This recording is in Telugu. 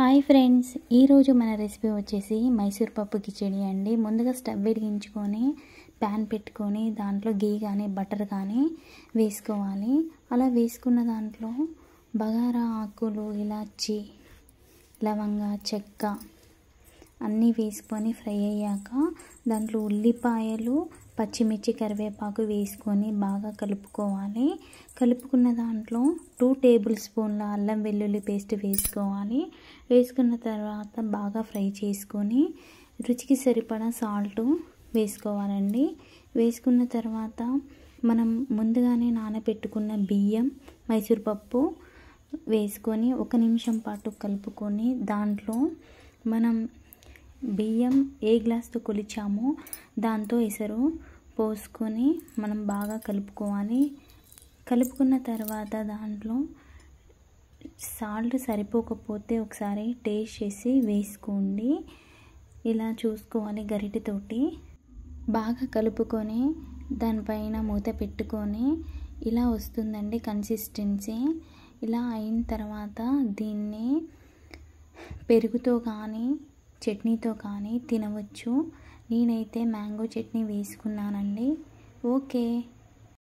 హాయ్ ఫ్రెండ్స్ ఈరోజు మన రెసిపీ వచ్చేసి మైసూర్ పప్పు కిచడీ అండి ముందుగా స్టవ్ వెలిగించుకొని ప్యాన్ పెట్టుకొని దాంట్లో గీ కానీ బటర్ కానీ వేసుకోవాలి అలా వేసుకున్న దాంట్లో బగారా ఆకులు ఇలాచి లవంగ చెక్క అన్నీ వేసుకొని ఫ్రై అయ్యాక దాంట్లో ఉల్లిపాయలు పచ్చిమిర్చి కరివేపాకు వేసుకొని బాగా కలుపుకోవాలి కలుపుకున్న దాంట్లో టూ టేబుల్ స్పూన్ల అల్లం వెల్లుల్లి పేస్ట్ వేసుకోవాలి వేసుకున్న తర్వాత బాగా ఫ్రై చేసుకొని రుచికి సరిపడా సాల్ట్ వేసుకోవాలండి వేసుకున్న తర్వాత మనం ముందుగానే నానబెట్టుకున్న బియ్యం పప్పు వేసుకొని ఒక నిమిషం పాటు కలుపుకొని దాంట్లో మనం బియ్యం ఏ గ్లాస్తో కొలిచామో దాంతో ఎసరు పోసుకొని మనం బాగా కలుపుకోవాలి కలుపుకున్న తర్వాత దాంట్లో సాల్ట్ సరిపోకపోతే ఒకసారి టేస్ట్ చేసి వేసుకోండి ఇలా చూసుకోవాలి గరిటెతోటి బాగా కలుపుకొని దానిపైన మూత పెట్టుకొని ఇలా వస్తుందండి కన్సిస్టెన్సీ ఇలా అయిన తర్వాత దీన్ని పెరుగుతో కానీ చట్నీతో కానీ తినవచ్చు నేనైతే మ్యాంగో చట్నీ వేసుకున్నానండి ఓకే